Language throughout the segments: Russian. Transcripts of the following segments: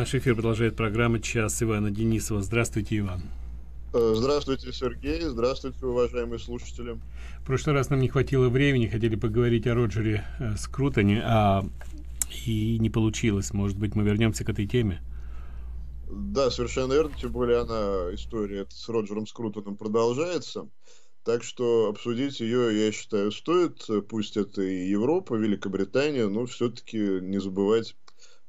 Наш эфир продолжает программа «Час» Ивана Денисова. Здравствуйте, Иван. Э, здравствуйте, Сергей. Здравствуйте, уважаемые слушатели. В прошлый раз нам не хватило времени, хотели поговорить о Роджере э, Скрутоне, а, и не получилось. Может быть, мы вернемся к этой теме? Да, совершенно верно. Тем более она, история с Роджером Скрутоном продолжается. Так что обсудить ее, я считаю, стоит. Пусть это и Европа, Великобритания, но все-таки не забывать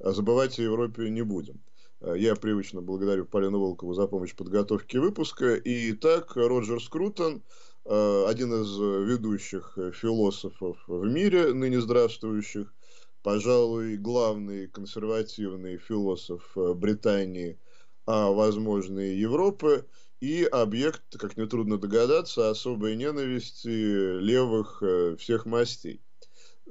а забывать о Европе не будем. Э, я привычно благодарю Полину Волкову за помощь в подготовке выпуска. И так Роджер Скрутон, э, один из ведущих философов в мире, ныне здравствующих, пожалуй, главный консервативный философ э, Британии, а, возможно, и Европы, и объект, как нетрудно догадаться, особой ненависти левых всех мастей.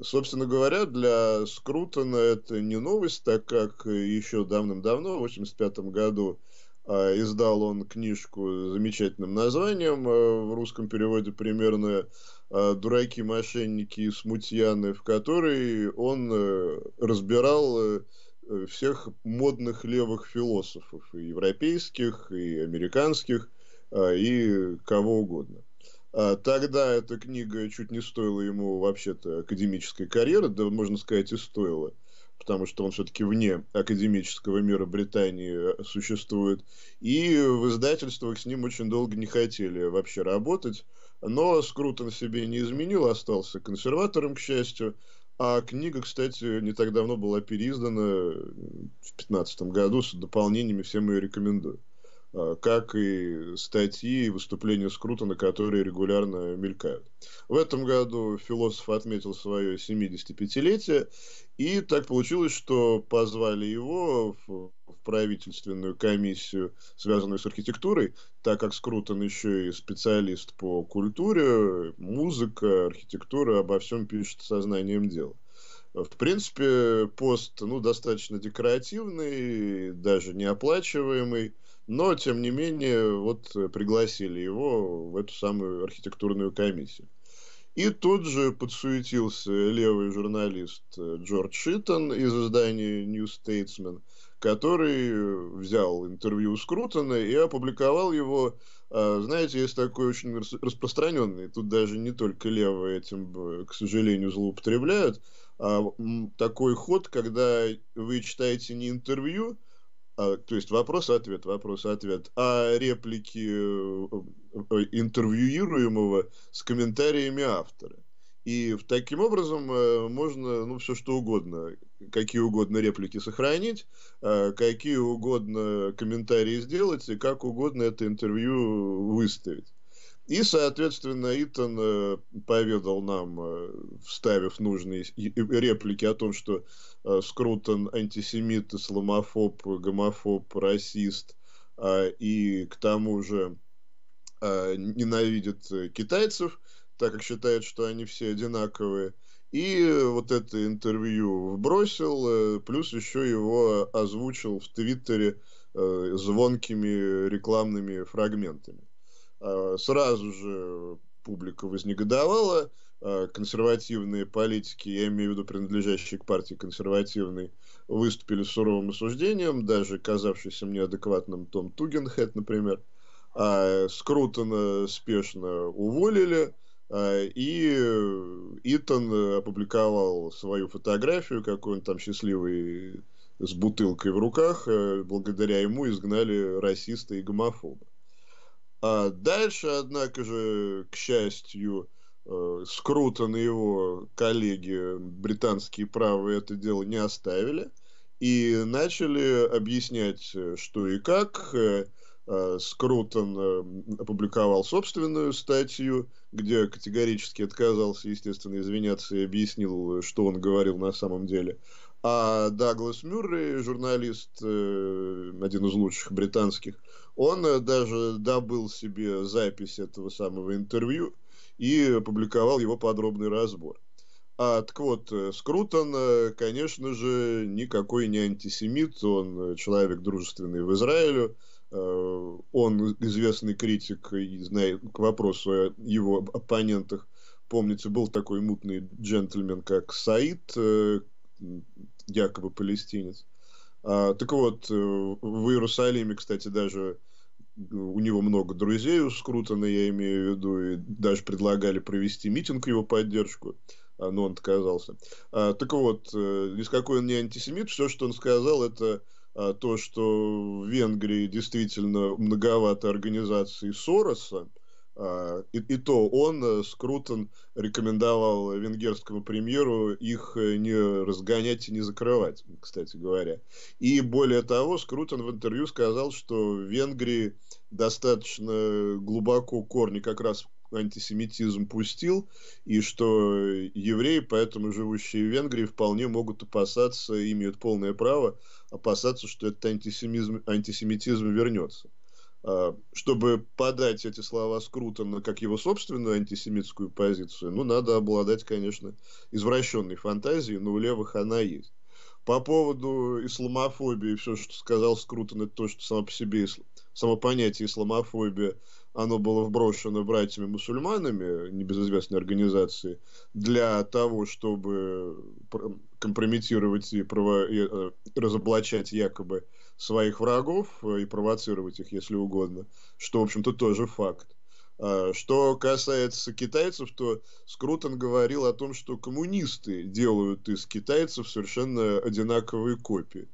Собственно говоря, для Скрутона это не новость, так как еще давным-давно, в 85 году, а, издал он книжку с замечательным названием а, в русском переводе примерно а, «Дураки, мошенники и смутьяны», в которой он э, разбирал э, э, всех модных левых философов, и европейских, и американских, и кого угодно. А, тогда эта книга чуть не стоила ему вообще-то академической карьеры, да можно сказать и стоила, потому что он все-таки вне академического мира Британии э, существует. И в издательствах с ним очень долго не хотели вообще работать, но Скрутон себе не изменил, остался консерватором, к счастью. А книга, кстати, не так давно была переиздана э, в 2015 году с дополнениями, всем ее рекомендую. Э, как и статьи и выступления Скрутона, которые регулярно мелькают. В этом году философ отметил свое 75-летие, и так получилось, что позвали его в в правительственную комиссию, связанную с архитектурой, так как Скрутон еще и специалист по культуре, музыка, архитектура, обо всем пишет сознанием дела. В принципе, пост ну, достаточно декоративный, даже неоплачиваемый но, тем не менее, вот э, пригласили его в эту самую архитектурную комиссию. И тут же подсуетился левый журналист э, Джордж Шиттон из издания New Statesman, который э, взял интервью с Крутона и опубликовал его. Знаете, есть такой очень распространенный, тут даже не только левые этим, к сожалению, злоупотребляют, а такой ход, когда вы читаете не интервью, а, то есть вопрос-ответ, вопрос-ответ. А реплики э, э, интервьюируемого с комментариями автора. И таким образом э, можно ну, все что угодно, какие угодно реплики сохранить, какие угодно комментарии сделать и как угодно это интервью выставить. И, соответственно, Итан э, поведал нам, э, вставив нужные реплики о том, что э, Скрутон антисемит, исламофоб, гомофоб, расист а, и к тому же ненавидит китайцев, так как считает, что они все одинаковые. И вот это интервью вбросил, плюс еще его озвучил в Твиттере звонкими рекламными фрагментами. Э, сразу же публика вознегодовала, э, консервативные политики, я имею в виду принадлежащие к партии консервативной, выступили с суровым осуждением, даже казавшийся мне адекватным Том Тугенхед, например. А Скрутона спешно уволили, э, и Итан опубликовал свою фотографию, какой он там счастливый с бутылкой в руках. Благодаря ему изгнали расиста и гомофоба. А дальше, однако же, к счастью, э, Скрутон и его коллеги, британские правые, это дело не оставили и начали объяснять, э, что и как. Э, Скрутон опубликовал собственную статью, где категорически отказался, естественно, извиняться и объяснил, что он говорил на самом деле. А Даглас Мюррей, журналист, один из лучших британских, он э, даже добыл себе запись этого самого интервью и опубликовал его подробный разбор. А, так вот, э, Скрутон, э, конечно же, никакой не антисемит, он человек дружественный в Израилю, он известный критик и знает к вопросу о его оппонентах. Помните, был такой мутный джентльмен, как Саид, якобы палестинец. А, так вот, э, в Иерусалиме, кстати, даже э, у него много друзей у Скрутона, я имею в виду, и даже предлагали провести митинг в его поддержку, а, но он отказался. А, так вот, э, ни с какой он не антисемит, все, что он сказал, это то, что в Венгрии действительно многовато организаций Сороса – и, и то он, э, Скрутон, рекомендовал венгерскому премьеру их э, не разгонять и не закрывать, кстати говоря. И более того, Скрутон в интервью сказал, что в Венгрии достаточно глубоко корни как раз антисемитизм пустил, и что евреи, поэтому живущие в Венгрии, вполне могут опасаться, имеют полное право опасаться, что этот антисемизм, антисемитизм вернется. А, чтобы подать эти слова Скрутона как его собственную антисемитскую позицию, ну, надо обладать, конечно, извращенной фантазией, но у левых она есть. По поводу исламофобии, все, что сказал Скрутон, это то, что само по себе, само понятие исламофобия, оно было вброшено братьями-мусульманами, небезызвестной организации, для того, чтобы компрометировать и, право... и э, разоблачать якобы э, своих врагов э, и провоцировать их, если угодно, что, в общем-то, тоже факт. А, что касается китайцев, то Скрутон говорил о том, что коммунисты делают из китайцев совершенно одинаковые копии.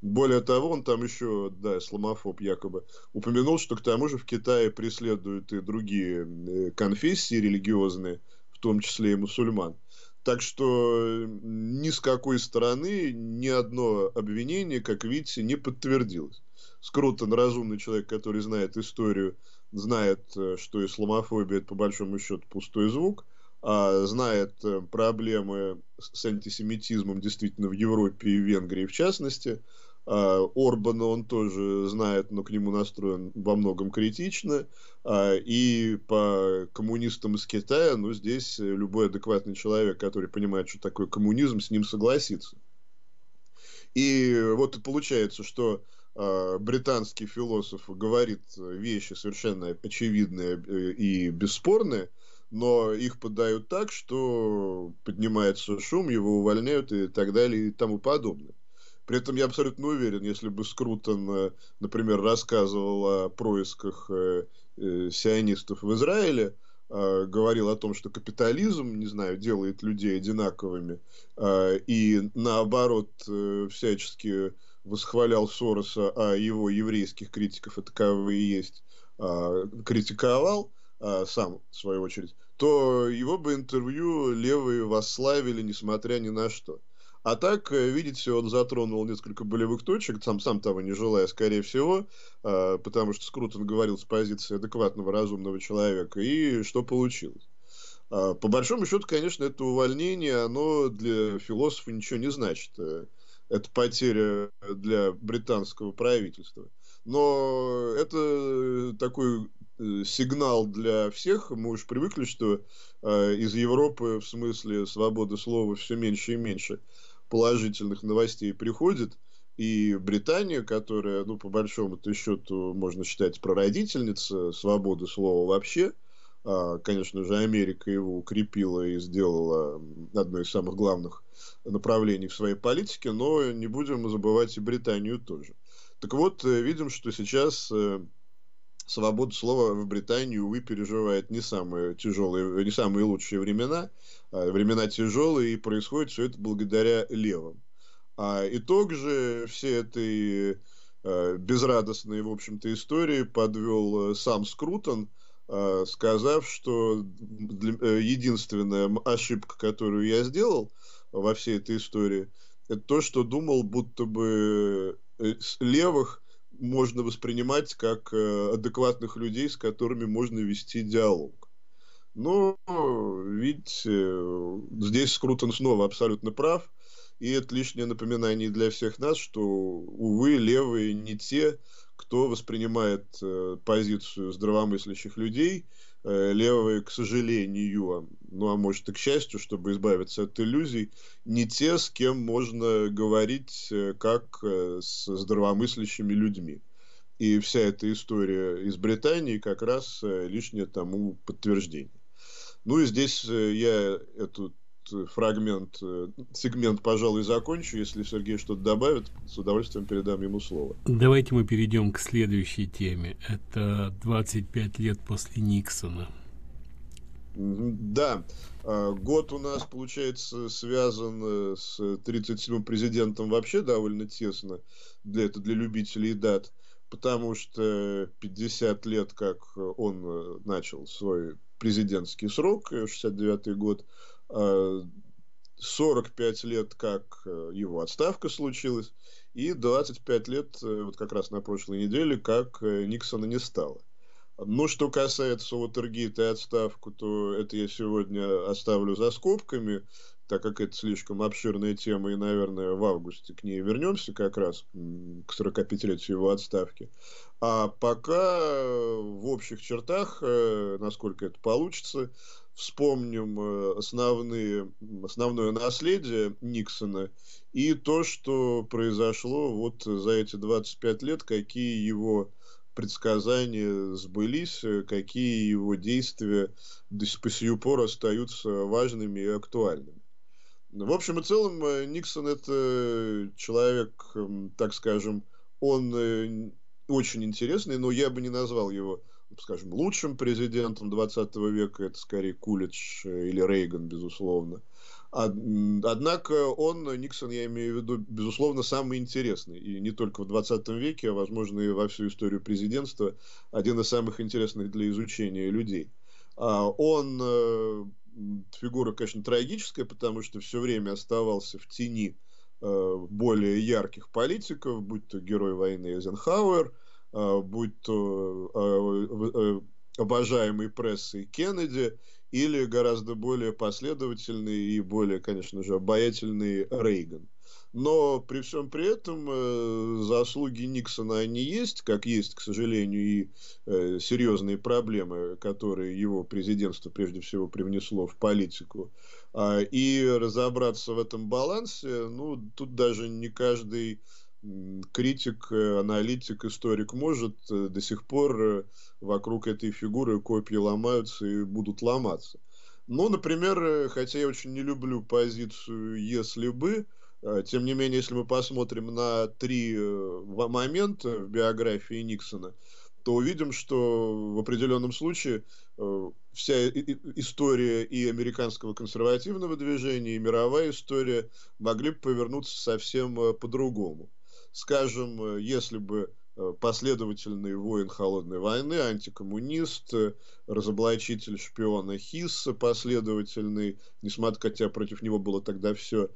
Более того, он там еще, да, сломофоб якобы, упомянул, что к тому же в Китае преследуют и другие э, конфессии религиозные, в том числе и мусульман. Так что ни с какой стороны ни одно обвинение, как видите, не подтвердилось. Скрутон разумный человек, который знает историю, знает, э, что исламофобия это по большому счету пустой звук, а знает э, проблемы с антисемитизмом действительно в Европе и в Венгрии в частности, а, Орбана он тоже знает, но к нему настроен во многом критично. А, и по коммунистам из Китая, ну, здесь любой адекватный человек, который понимает, что такое коммунизм, с ним согласится. И вот и получается, что а, британский философ говорит вещи совершенно очевидные э, и бесспорные, но их подают так, что поднимается шум, его увольняют и так далее и тому подобное. При этом я абсолютно уверен, если бы Скрутон, э, например, рассказывал о происках э, э, сионистов в Израиле, говорил о том, что капитализм, не знаю, делает людей одинаковыми, и наоборот всячески восхвалял Сороса, а его еврейских критиков, и таковы и есть, критиковал сам, в свою очередь, то его бы интервью левые восславили, несмотря ни на что. А так, э, видите, он затронул несколько болевых точек, сам, сам того не желая, скорее всего, э, потому что Скрутон говорил с позиции адекватного, разумного человека, и что получилось. А, по большому счету, конечно, это увольнение, оно для философа ничего не значит. Э, это потеря для британского правительства. Но это такой сигнал для всех. Мы уж привыкли, что из Европы в смысле свободы слова все меньше и меньше положительных новостей приходит. И Британия, которая, ну, по большому-то счету, можно считать прародительница свободы слова вообще, а, конечно же, Америка его укрепила и сделала одно из самых главных направлений в своей политике, но не будем забывать и Британию тоже. Так вот, э, видим, что сейчас э, свободу слова в Британию увы, переживает не самые тяжелые, не самые лучшие времена. А, времена тяжелые, и происходит все это благодаря левым. А итог же всей этой а, безрадостной, в общем-то, истории подвел э, сам Скрутон, а, сказав, что э, единственная ошибка, которую я сделал во всей этой истории, это то, что думал, будто бы э, левых можно воспринимать как э, адекватных людей, с которыми можно вести диалог. Но, видите, здесь Скрутон снова абсолютно прав. И это лишнее напоминание для всех нас, что, увы, левые не те, кто воспринимает э, позицию здравомыслящих людей – Э, левые, к сожалению, а, ну а может и к счастью, чтобы избавиться от иллюзий, не те, с кем можно говорить э, как э, с здравомыслящими людьми. И вся эта история из Британии как раз лишнее тому подтверждение. Ну и здесь я эту фрагмент, э, сегмент, пожалуй, закончу. Если Сергей что-то добавит, с удовольствием передам ему слово. Давайте мы перейдем к следующей теме. Это 25 лет после Никсона. Да, а, год у нас, получается, связан э, с 37-м президентом вообще довольно тесно. Для, это для любителей дат. Потому что 50 лет, как он э, начал свой президентский срок, 69 год, 45 э, лет, как э, его отставка случилась, и 25 лет, э, вот как раз на прошлой неделе, как Никсона не стало. Ну, что касается Уотергейта и отставку, то это я сегодня оставлю за скобками, так как это слишком обширная тема, и, наверное, в августе к ней вернемся как раз, к 45-летию его отставки. А пока в общих чертах, насколько это получится, вспомним э, основные, основное наследие Никсона и то, что произошло вот за эти 25 лет, какие его предсказания сбылись, э, какие его действия до сих пор остаются важными и актуальными. В общем и целом, э, Никсон это человек, эм, так скажем, он очень интересный, но я бы не назвал его скажем, лучшим президентом 20 века, это скорее Кулич э, или Рейган, безусловно. Однако он, Никсон, я имею в виду, безусловно, самый интересный. И не только в 20 веке, а, возможно, и во всю историю президентства. Один из самых интересных для изучения людей. А, он э, фигура, конечно, трагическая, потому что все время оставался в тени э, более ярких политиков, будь то герой войны Эйзенхауэр, а, будь то а, э, обожаемый прессой Кеннеди или гораздо более последовательный и более, конечно же, обаятельный Рейган. Но при всем при этом э, заслуги Никсона они есть, как есть, к сожалению, и э, серьезные проблемы, которые его президентство прежде всего привнесло в политику. А, и разобраться в этом балансе, ну, тут даже не каждый критик, э, аналитик, историк может, э, до сих пор э, вокруг этой фигуры копии ломаются и будут ломаться. Но, ну, например, хотя я очень не люблю позицию «если бы», тем не менее, если мы посмотрим на три момента в биографии Никсона, то увидим, что в определенном случае вся история и американского консервативного движения, и мировая история могли бы повернуться совсем по-другому скажем, э, если бы э, последовательный воин холодной войны, антикоммунист, э, разоблачитель шпиона Хисса последовательный, несмотря хотя против него было тогда все,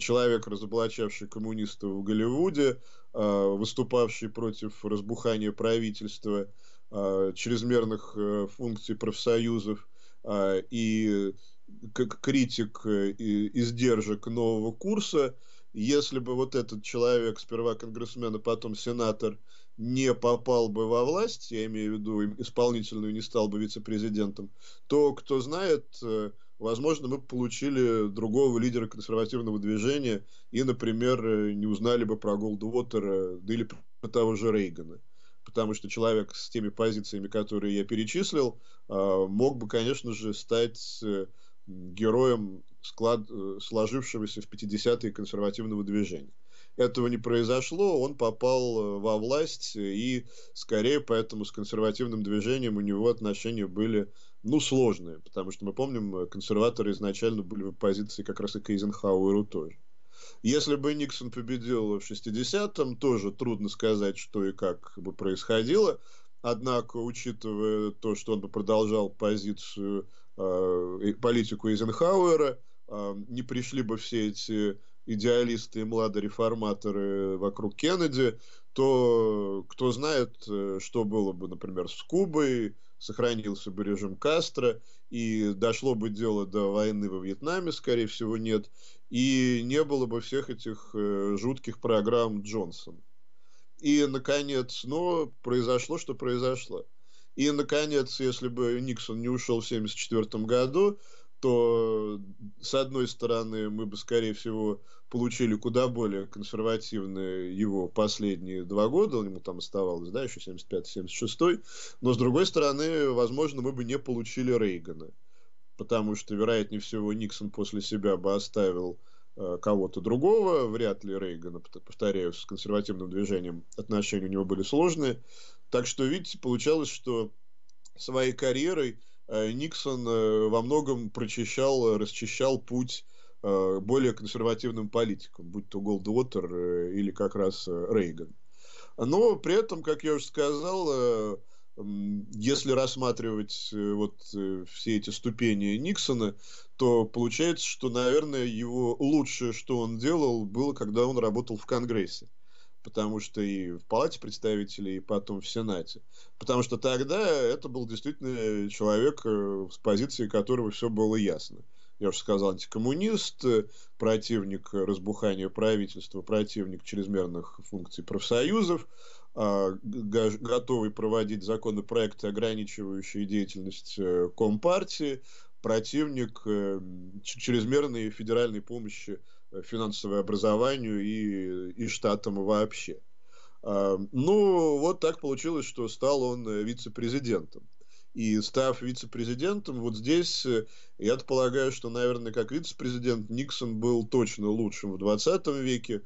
человек, разоблачавший коммунистов в Голливуде, выступавший против разбухания правительства, чрезмерных функций профсоюзов и как критик издержек нового курса – если бы вот этот человек, сперва конгрессмен, а потом сенатор, не попал бы во власть, я имею в виду исполнительную, не стал бы вице-президентом, то, кто знает, э, возможно, мы получили другого лидера консервативного движения и, например, э, не узнали бы про Голдвотера да или про того же Рейгана. Потому что человек с теми позициями, которые я перечислил, а, мог бы, конечно же, стать э, героем склад э, сложившегося в 50-е консервативного движения. Этого не произошло, он попал э, во власть, и скорее поэтому с консервативным движением у него отношения были, ну, сложные, потому что мы помним, э, консерваторы изначально были в оппозиции как раз и к Эйзенхауэру тоже. Если бы Никсон победил в 60-м, тоже трудно сказать, что и как бы происходило. Однако, учитывая то, что он бы продолжал позицию, э, политику Эйзенхауэра, не пришли бы все эти идеалисты и младореформаторы вокруг Кеннеди, то кто знает, э, что было бы, например, с Кубой, сохранился бы режим Кастро, и дошло бы дело до войны во Вьетнаме, скорее всего, нет, и не было бы всех этих э, жутких программ Джонсона. И, наконец, но произошло, что произошло. И, наконец, если бы Никсон не ушел в 1974 году, то, с одной стороны, мы бы, скорее всего, получили куда более консервативные его последние два года, ему там оставалось, да, еще 75-76, но, с другой стороны, возможно, мы бы не получили Рейгана, потому что, вероятнее всего, Никсон после себя бы оставил э, кого-то другого, вряд ли Рейгана, повторяю, с консервативным движением отношения у него были сложные. Так что, видите, получалось, что своей карьерой Э, Никсон э, во многом прочищал, э, расчищал путь более консервативным политикам, будь то Голдуотер или как раз Рейган. Но при этом, как я уже сказал, если рассматривать вот все эти ступени Никсона, то получается, что, наверное, его лучшее, что он делал, было, когда он работал в Конгрессе потому что и в Палате представителей, и потом в Сенате. Потому что тогда это был действительно э, человек, э, с позиции которого все было ясно. Я уже сказал, антикоммунист, э, противник разбухания правительства, противник чрезмерных функций профсоюзов, а, готовый проводить законопроекты, ограничивающие деятельность Компартии, противник чрезмерной федеральной помощи Э, финансовое образованию и, и штатам вообще. А, ну, вот так получилось, что стал он э, вице-президентом. И став вице-президентом, вот здесь, э, я полагаю, что, наверное, как вице-президент Никсон был точно лучшим в 20 веке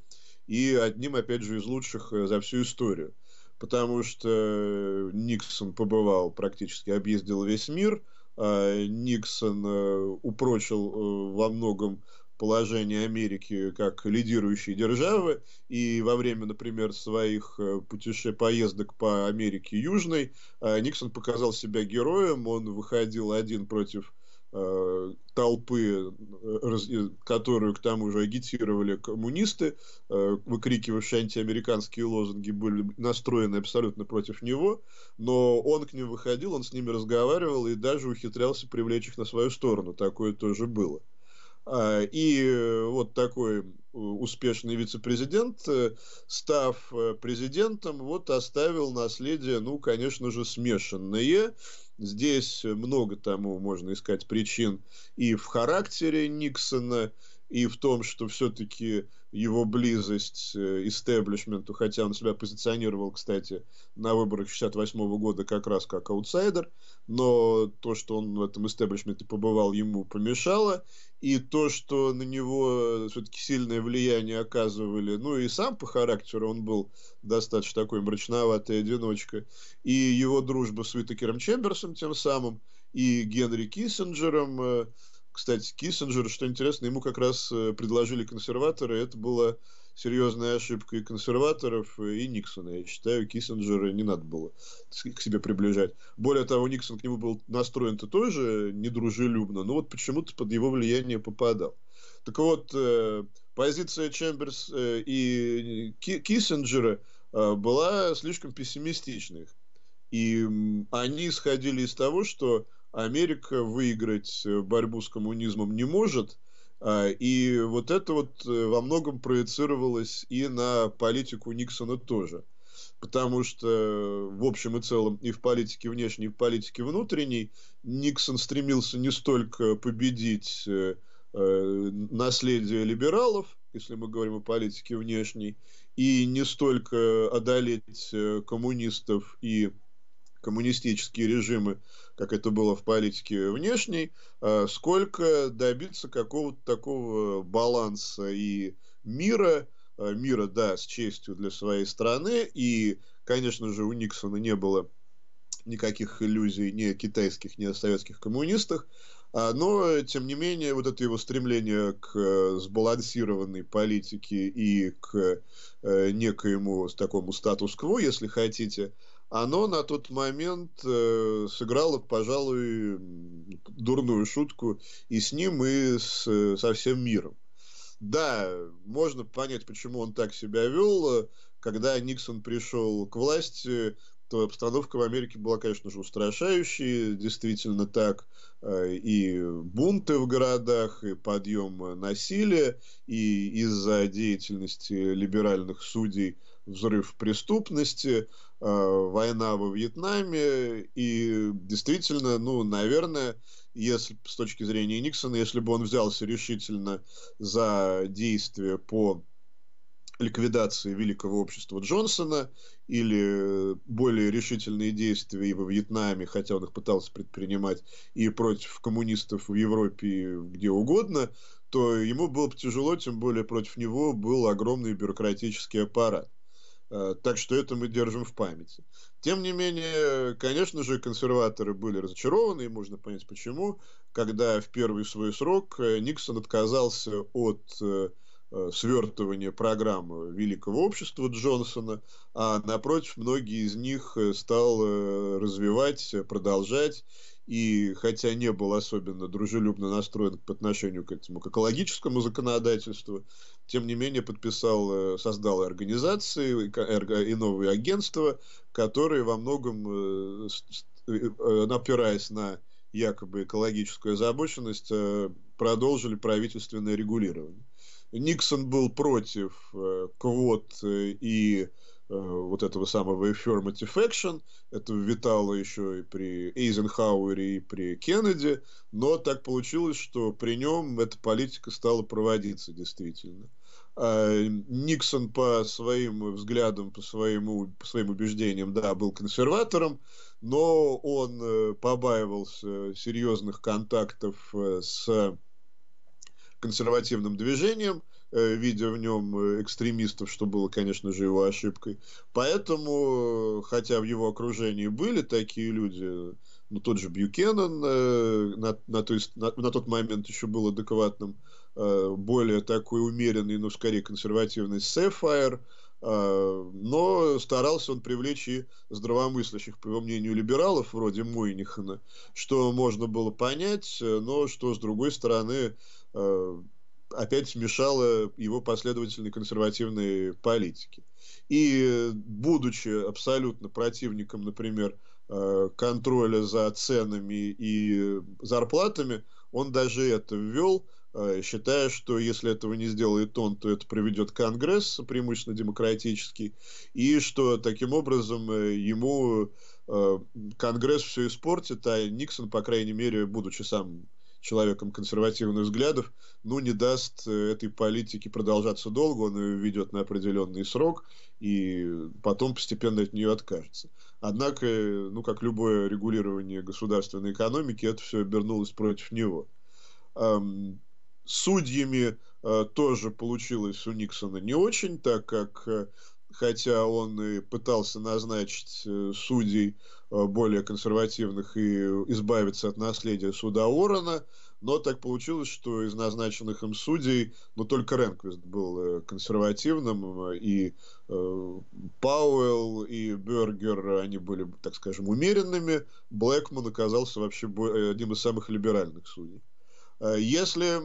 и одним, опять же, из лучших за всю историю. Потому что Никсон побывал практически, объездил весь мир, а Никсон упрочил во многом положение Америки как лидирующей державы, и во время, например, своих э, путешествий поездок по Америке Южной э, Никсон показал себя героем, он выходил один против э, толпы, которую к тому же агитировали коммунисты, выкрикивавшие антиамериканские лозунги, были настроены абсолютно против него, но он к ним выходил, он с ними разговаривал и даже ухитрялся привлечь их на свою сторону. Такое тоже было. А, и э, вот такой успешный вице-президент, э, став э, президентом, вот оставил наследие, ну, конечно же, смешанное. Здесь много тому можно искать причин и в характере Никсона, и в том, что все-таки его близость э, истеблишменту, хотя он себя позиционировал, кстати, на выборах 68 года как раз как аутсайдер, но то, что он в этом истеблишменте побывал, ему помешало, и то, что на него все-таки сильное влияние оказывали, ну и сам по характеру он был достаточно такой мрачноватый одиночка, и его дружба с Витакером Чемберсом тем самым, и Генри Киссинджером, э, кстати, Киссинджер, что интересно, ему как раз э, предложили консерваторы, это была серьезная ошибка и консерваторов, и Никсона. Я считаю, Киссинджера не надо было к себе приближать. Более того, Никсон к нему был настроен-то тоже недружелюбно, но вот почему-то под его влияние попадал. Так вот, э, позиция Чемберс э, и Киссинджера была слишком пессимистичной. И они исходили из того, что Америка выиграть э, борьбу с коммунизмом не может. А, и вот это вот э, во многом проецировалось и на политику Никсона тоже. Потому что в общем и целом и в политике внешней, и в политике внутренней Никсон стремился не столько победить э, наследие либералов, если мы говорим о политике внешней, и не столько одолеть коммунистов и коммунистические режимы, как это было в политике внешней, э, сколько добиться какого-то такого баланса и мира, э, мира, да, с честью для своей страны, и, конечно же, у Никсона не было никаких иллюзий ни о китайских, ни о советских коммунистах, а, но, тем не менее, вот это его стремление к э, сбалансированной политике и к некоему такому статус-кво, если хотите, оно на тот момент э, сыграло, пожалуй, дурную шутку и с ним, и с, э, со всем миром. Да, можно понять, почему он так себя вел. Когда Никсон пришел к власти, то обстановка в Америке была, конечно же, устрашающей, действительно так. Э, и бунты в городах, и подъем насилия, и из-за деятельности либеральных судей – взрыв преступности, э, война во Вьетнаме, и действительно, ну, наверное, если с точки зрения Никсона, если бы он взялся решительно за действия по ликвидации великого общества Джонсона или более решительные действия и во Вьетнаме, хотя он их пытался предпринимать, и против коммунистов в Европе и где угодно, то ему было бы тяжело, тем более против него был огромный бюрократический аппарат. Э, так что это мы держим в памяти. Тем не менее, конечно же, консерваторы были разочарованы, и можно понять почему, когда в первый свой срок э, Никсон отказался от э, свертывания программы великого общества Джонсона, а напротив, многие из них стал развивать, продолжать и хотя не был особенно дружелюбно настроен по отношению к этому к экологическому законодательству, тем не менее подписал, э, создал организации и новые агентства, которые во многом, э, э, напираясь на якобы экологическую озабоченность, продолжили правительственное регулирование. Никсон был против квот и вот этого самого affirmative action. Это витало еще и при Эйзенхауэре, и при Кеннеди. Но так получилось, что при нем эта политика стала проводиться действительно. А, Никсон по своим взглядам, по, своему, по своим убеждениям, да, был консерватором, но он э, побаивался серьезных контактов э, с консервативным движением, э, видя в нем экстремистов, что было, конечно же, его ошибкой. Поэтому, хотя в его окружении были такие люди, ну, тот же Бьюкеннон на, на, той, на, на тот момент еще был адекватным Э, более такой умеренный, но скорее консервативный Sapphire, э, но старался он привлечь и здравомыслящих, по его мнению, либералов, вроде Мойнихана, что можно было понять, э, но что, с другой стороны, опять смешало его последовательной консервативной политики. И, будучи абсолютно противником, например, контроля за ценами и зарплатами, он даже это ввел – Э, считая, что если этого не сделает он, то это приведет Конгресс, преимущественно демократический, и что таким образом э, ему э, Конгресс все испортит, а Никсон, по крайней мере, будучи сам человеком консервативных взглядов, ну, не даст этой политике продолжаться долго, он ее ведет на определенный срок, и потом постепенно от нее откажется. Однако, ну, как любое регулирование государственной экономики, это все обернулось против него судьями э, тоже получилось у Никсона не очень, так как, э, хотя он и пытался назначить э, судей более консервативных и избавиться от наследия суда Орона, но так получилось, что из назначенных им судей, ну, только Ренквист был консервативным, и э, Пауэлл, и Бергер, они были, так скажем, умеренными. Блэкман оказался вообще одним из самых либеральных судей. Э, если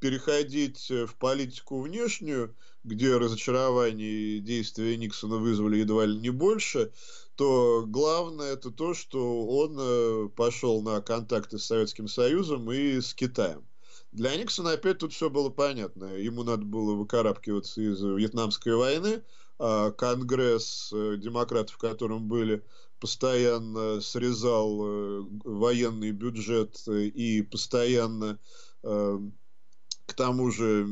переходить э, в политику внешнюю, где разочарование и действия Никсона вызвали едва ли не больше, то главное это то, что он э, пошел на контакты с Советским Союзом и с Китаем. Для Никсона опять тут все было понятно. Ему надо было выкарабкиваться из Вьетнамской войны. А Конгресс демократов, в котором были постоянно срезал э, военный бюджет э, и постоянно э, к тому же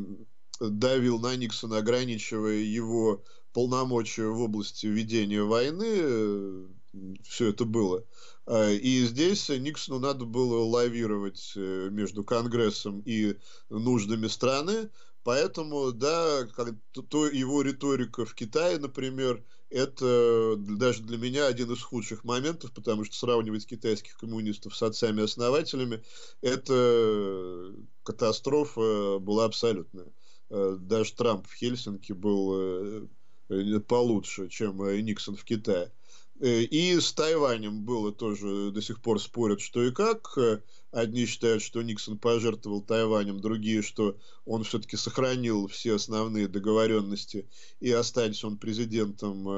давил на Никсона, ограничивая его полномочия в области ведения войны, все это было. А, и здесь Никсону надо было лавировать между Конгрессом и нуждами страны, поэтому, да, как, то его риторика в Китае, например, – это даже для меня один из худших моментов, потому что сравнивать китайских коммунистов с отцами-основателями, это катастрофа была абсолютная. Э, даже Трамп в Хельсинки был э, э, получше, чем Никсон в Китае. Э, и с Тайванем было тоже, до сих пор спорят, что и как. Э, одни считают, что Никсон пожертвовал Тайванем, другие, что он все-таки сохранил все основные договоренности, и останься он президентом,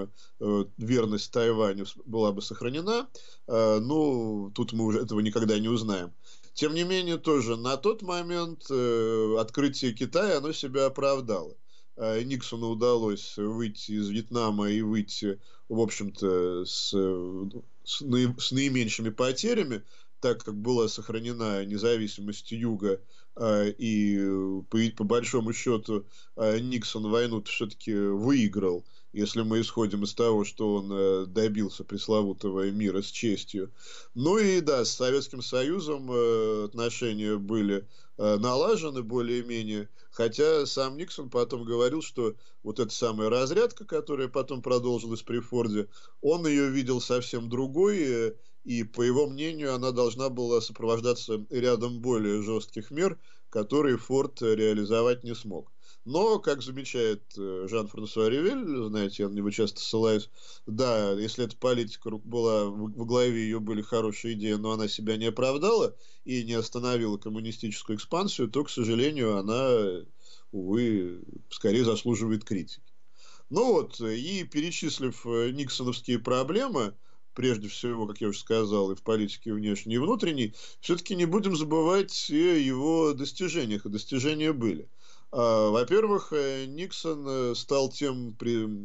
э, верность Тайваню была бы сохранена. Ну, тут мы уже этого никогда не узнаем. Тем не менее, тоже на тот момент открытие Китая, оно себя оправдало. Э, Никсону удалось выйти из Вьетнама и выйти, в общем-то, с, с, наименьшими потерями, так как была сохранена независимость Юга, э, и э, по большому счету Никсон войну все-таки выиграл – если мы исходим из того, что он э, добился пресловутого мира с честью. Ну и да, с Советским Союзом э, отношения были э, налажены более-менее, хотя сам Никсон потом говорил, что вот эта самая разрядка, которая потом продолжилась при Форде, он ее видел совсем другой, и, по его мнению, она должна была сопровождаться рядом более жестких мер, которые Форд реализовать не смог. Но, как замечает э, Жан-Франсуа Ревель, знаете, я на него часто ссылаюсь, да, если эта политика была, во главе ее были хорошие идеи, но она себя не оправдала и не остановила коммунистическую экспансию, то, к сожалению, она, увы, скорее заслуживает критики. Ну вот, и перечислив э, никсоновские проблемы, прежде всего, как я уже сказал, и в политике внешней и внутренней, все-таки не будем забывать о его достижениях, и достижения были. А, во-первых, э, Никсон э, стал тем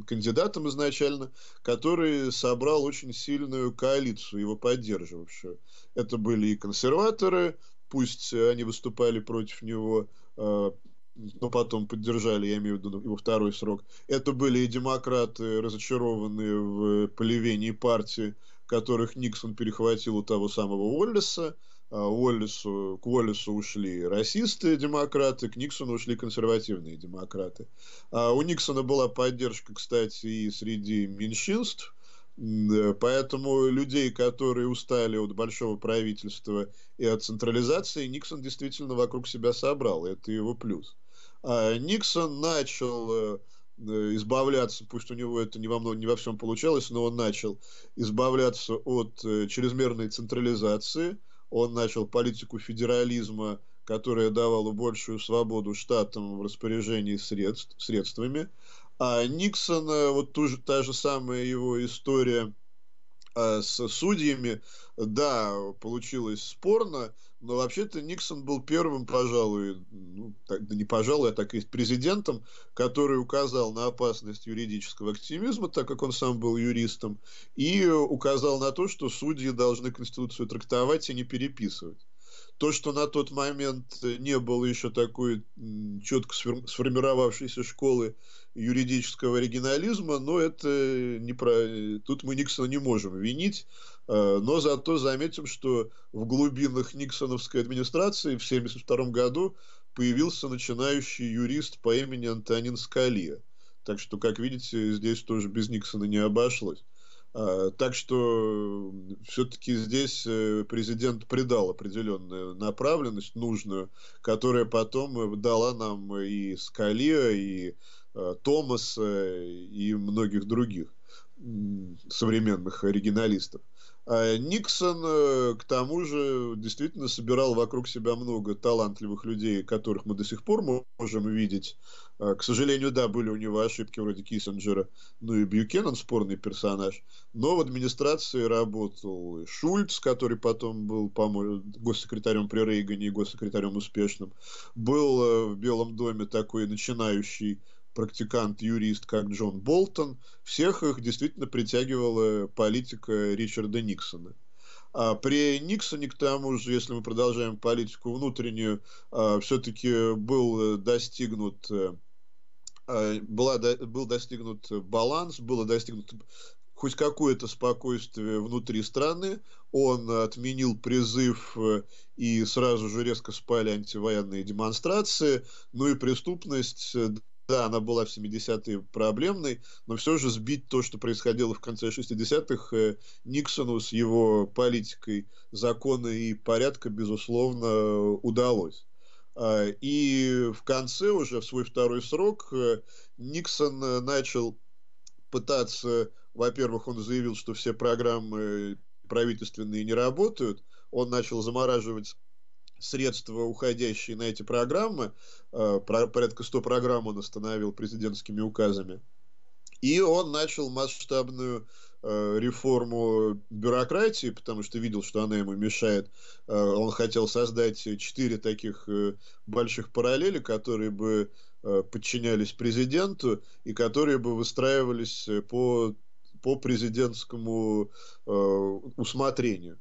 кандидатом изначально, который собрал очень сильную коалицию, его поддерживавшую. Это были и консерваторы, пусть они выступали против него, а, но потом поддержали, я имею в виду его второй срок. Это были и демократы, разочарованные в поливении партии, которых Никсон перехватил у того самого Уоллеса. Уоллису, э, к Уоллису ушли расисты, демократы, к Никсону ушли консервативные демократы. А у Никсона была поддержка, кстати, и среди меньшинств, э, поэтому людей, которые устали от большого правительства и от централизации, Никсон действительно вокруг себя собрал, это его плюс. А Никсон начал э, избавляться, пусть у него это не во, много, не во всем получалось, но он начал избавляться от чрезмерной централизации – он начал политику федерализма, которая давала большую свободу штатам в распоряжении средств, средствами. А Никсон э, вот ту же, та же самая его история э, с судьями, да, получилось спорно, но вообще-то Никсон был первым, пожалуй, ну, так, да не пожалуй, а так и президентом, который указал на опасность юридического активизма, так как он сам был юристом, и указал на то, что судьи должны Конституцию трактовать и не переписывать. То, что на тот момент не было еще такой четко сформировавшейся школы юридического оригинализма, но это не про... Тут мы Никсона не можем винить. Э, но зато заметим, что в глубинах Никсоновской администрации в 1972 году появился начинающий юрист по имени Антонин Скалия. Так что, как видите, здесь тоже без Никсона не обошлось. А, так что все-таки здесь э, президент придал определенную направленность нужную, которая потом э, дала нам и Скалия, и Томаса, и многих других современных оригиналистов. Э, Никсон, э, к тому же, действительно собирал вокруг себя много талантливых людей, которых мы до сих пор можем видеть. Э, к сожалению, да, были у него ошибки вроде Киссинджера, ну и Бьюкеннон, спорный персонаж. Но в администрации работал Шульц, который потом был, по-моему, госсекретарем при Рейгане и госсекретарем успешным. Был в Белом доме такой начинающий практикант-юрист, как Джон Болтон, всех их действительно притягивала политика Ричарда Никсона. А при Никсоне, к тому же, если мы продолжаем политику внутреннюю, а, все-таки был достигнут э, а, была, был достигнут баланс, было достигнуто хоть какое-то спокойствие внутри страны. Он отменил призыв э, и сразу же резко спали антивоенные демонстрации. Ну и преступность э, да, она была в 70-е проблемной, но все же сбить то, что происходило в конце 60-х, э, Никсону с его политикой закона и порядка, безусловно, удалось. А, и в конце уже, в свой второй срок, э, Никсон э, начал пытаться, во-первых, он заявил, что все программы правительственные не работают, он начал замораживать средства, уходящие на эти программы, э, порядка 100 программ он остановил президентскими указами, и он начал масштабную э, реформу бюрократии, потому что видел, что она ему мешает. Э, он хотел создать четыре таких больших параллели, которые бы подчинялись президенту и которые бы выстраивались по, по президентскому усмотрению.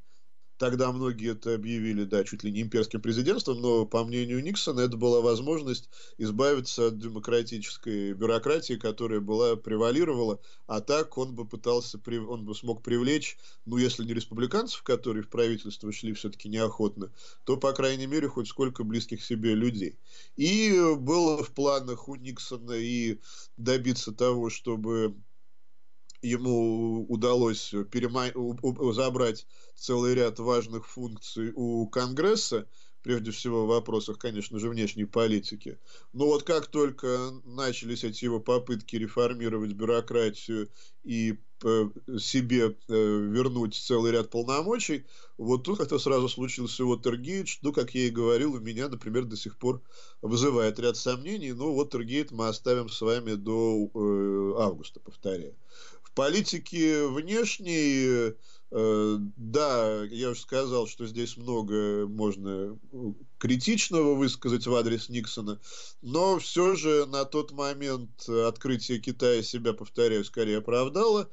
Тогда многие это объявили, да, чуть ли не имперским президентством, но, по мнению Никсона, это была возможность избавиться от демократической бюрократии, которая была, превалировала, а так он бы пытался, он бы смог привлечь, ну, если не республиканцев, которые в правительство шли все-таки неохотно, то, по крайней мере, хоть сколько близких себе людей. И было в планах у Никсона и добиться того, чтобы ему удалось перемай... забрать целый ряд важных функций у Конгресса, прежде всего в вопросах, конечно же, внешней политики. Но вот как только начались эти его попытки реформировать бюрократию и э, себе э, вернуть целый ряд полномочий, вот тут как-то сразу случился Уотергейт, ну, как я и говорил, у меня, например, до сих пор вызывает ряд сомнений, но Уотергейт мы оставим с вами до э, августа, повторяю политики внешней, э, да, я уже сказал, что здесь много можно э, критичного высказать в адрес Никсона, но все же на тот момент открытие Китая себя, повторяю, скорее оправдало.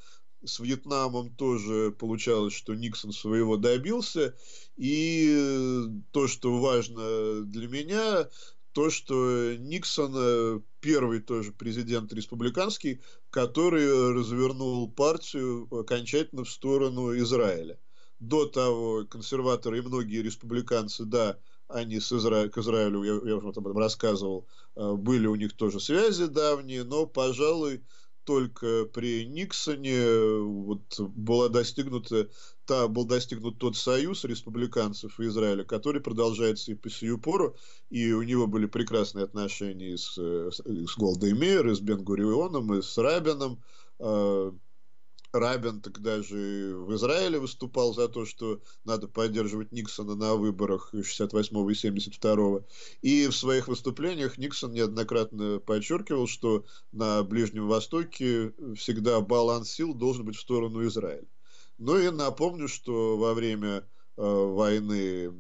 С Вьетнамом тоже получалось, что Никсон своего добился. И то, что важно для меня, то, что Никсон э, первый тоже президент республиканский, который э, развернул партию окончательно в сторону Израиля. До того консерваторы и многие республиканцы, да, они с Изра... к Израилю, я, я уже об этом рассказывал, э, были у них тоже связи давние, но, пожалуй, только при Никсоне вот, была достигнута та, был достигнут тот союз республиканцев и Израиля, который продолжается и по сию пору, и у него были прекрасные отношения и с, с Голдемир, и с Бенгурионом, и с Рабином, э, Рабин тогда же в Израиле выступал за то, что надо поддерживать Никсона на выборах 68 и 72 -го. И в своих выступлениях Никсон неоднократно подчеркивал, что на Ближнем Востоке всегда баланс сил должен быть в сторону Израиля. Ну и напомню, что во время э, войны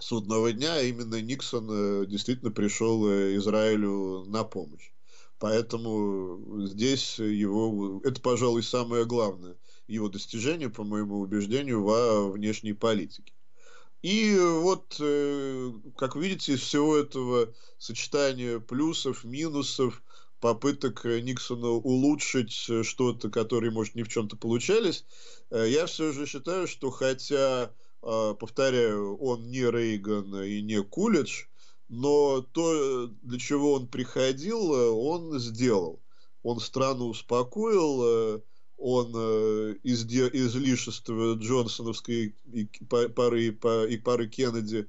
судного дня именно Никсон э, действительно пришел э, Израилю на помощь. Поэтому здесь его, это, пожалуй, самое главное его достижение, по моему убеждению, во внешней политике. И вот, э, как видите, из всего этого сочетания плюсов, минусов, попыток Никсона улучшить э, что-то, которые, может, ни в чем-то получались, э, я все же считаю, что хотя, повторяю, он не Рейган и не Кулич, но то, для чего он приходил, э, он сделал. Он страну успокоил, э, он э, излишества Джонсоновской пары, и пары Кеннеди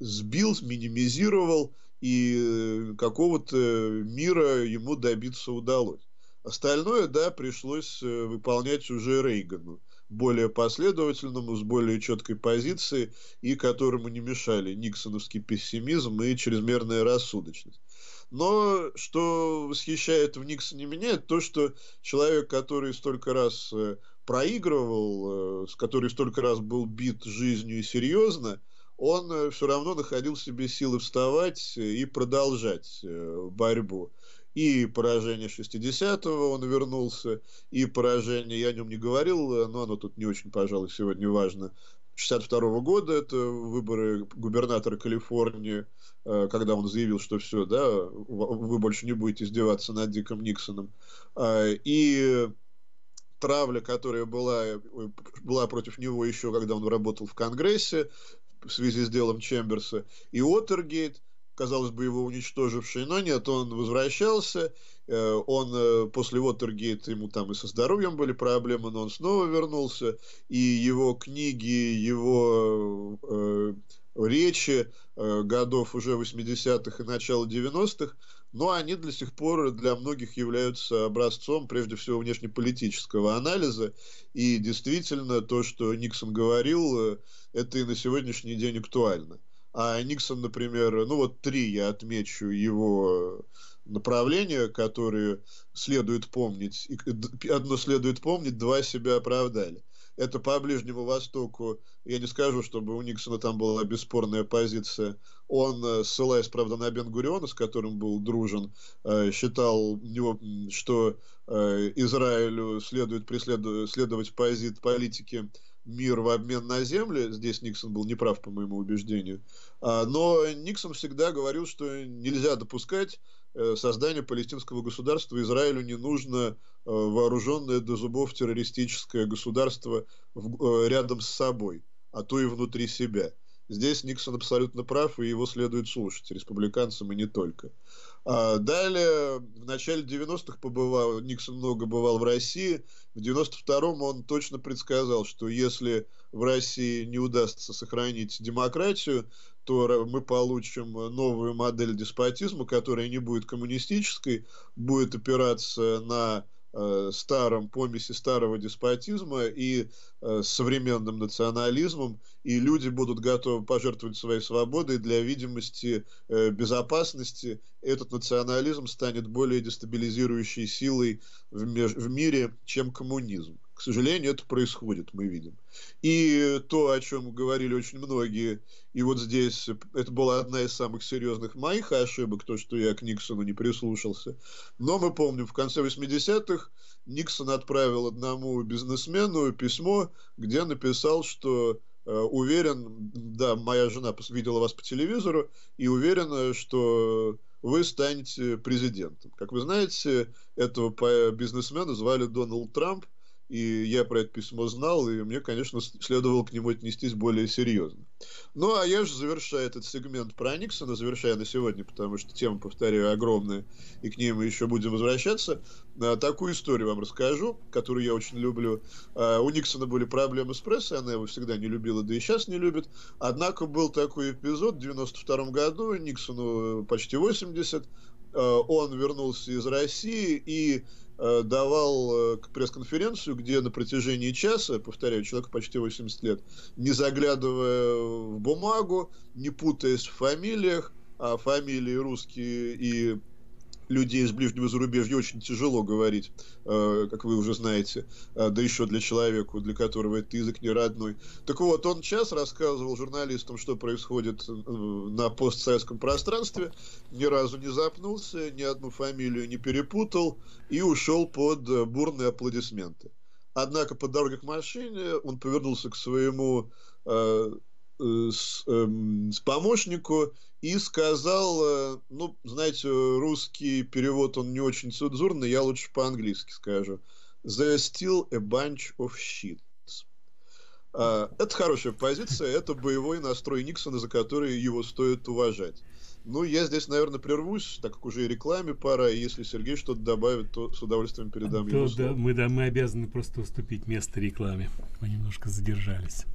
сбил, минимизировал, и какого-то мира ему добиться удалось. Остальное, да, пришлось выполнять уже Рейгану более последовательному, с более четкой позицией, и которому не мешали никсоновский пессимизм и чрезмерная рассудочность. Но что восхищает в Никсоне меня, это то, что человек, который столько раз э, проигрывал, э, с который столько раз был бит жизнью и серьезно, он э, все равно находил в себе силы вставать и продолжать борьбу и поражение 60-го он вернулся, и поражение, я о нем не говорил, но оно тут не очень, пожалуй, сегодня важно, 62 -го года, это выборы губернатора Калифорнии, э, когда он заявил, что все, да, вы больше не будете издеваться над Диком Никсоном. А, и травля, которая была, э, была против него еще, когда он работал в Конгрессе, в связи с делом Чемберса, и Отергейт, казалось бы, его уничтоживший, но нет, он возвращался, э, он э, после Уотергейта, ему там и со здоровьем были проблемы, но он снова вернулся, и его книги, его э, речи э, годов уже 80-х и начала 90-х, но они до сих пор для многих являются образцом, прежде всего, внешнеполитического анализа, и действительно то, что Никсон говорил, э, это и на сегодняшний день актуально. А Никсон, например, ну вот три я отмечу его направления, которые следует помнить. Одно следует помнить, два себя оправдали. Это по Ближнему Востоку, я не скажу, чтобы у Никсона там была бесспорная позиция. Он, э, ссылаясь, правда, на бен с которым был дружен, э, считал, что э, Израилю следует преследовать, следовать позит политики мир в обмен на земли. Здесь Никсон был неправ, по моему убеждению. А, но Никсон всегда говорил, что нельзя допускать э, создание палестинского государства. Израилю не нужно э, вооруженное до зубов террористическое государство э, рядом с собой, а то и внутри себя. Здесь Никсон абсолютно прав, и его следует слушать, республиканцам и не только. А, далее, в начале 90-х побывал, Никсон много бывал в России. В 92-м он точно предсказал, что если в России не удастся сохранить демократию, то мы получим новую модель деспотизма, которая не будет коммунистической, будет опираться на Э, старом помеси старого деспотизма и э, современным национализмом, и люди будут готовы пожертвовать своей свободой для видимости э, безопасности. Этот национализм станет более дестабилизирующей силой в, в мире, чем коммунизм. К сожалению, это происходит, мы видим. И то, о чем говорили очень многие, и вот здесь это была одна из самых серьезных моих ошибок, то, что я к Никсону не прислушался. Но мы помним, в конце 80-х Никсон отправил одному бизнесмену письмо, где написал, что э, уверен, да, моя жена видела вас по телевизору и уверена, что вы станете президентом. Как вы знаете, этого бизнесмена звали Дональд Трамп, и я про это письмо знал, и мне, конечно, следовало к нему отнестись более серьезно. Ну, а я же завершаю этот сегмент про Никсона, завершая на сегодня, потому что тема, повторяю, огромная, и к ней мы еще будем возвращаться. А, такую историю вам расскажу, которую я очень люблю. А, у Никсона были проблемы с прессой, она его всегда не любила, да и сейчас не любит. Однако был такой эпизод в 92 году, Никсону э, почти 80, Э, он вернулся из России и э, давал э, пресс-конференцию, где на протяжении часа, повторяю, человеку почти 80 лет, не заглядывая в бумагу, не путаясь в фамилиях, а фамилии русские и людей из ближнего зарубежья очень тяжело говорить, э, как вы уже знаете, э, да еще для человека, для которого этот язык не родной. Так вот, он час рассказывал журналистам, что происходит э, на постсоветском пространстве, ни разу не запнулся, ни одну фамилию не перепутал и ушел под бурные аплодисменты. Однако по дороге к машине он повернулся к своему с, э, с эм, помощнику и сказал, э, ну, знаете, русский перевод, он не очень цензурный, я лучше по-английски скажу. The still a bunch of shit. А, это хорошая позиция, это боевой настрой Никсона, за который его стоит уважать. Ну, я здесь, наверное, прервусь, так как уже и рекламе пора, и если Сергей что-то добавит, то с удовольствием передам то, ему слово. Да, мы, да, мы обязаны просто уступить место рекламе. Мы немножко задержались.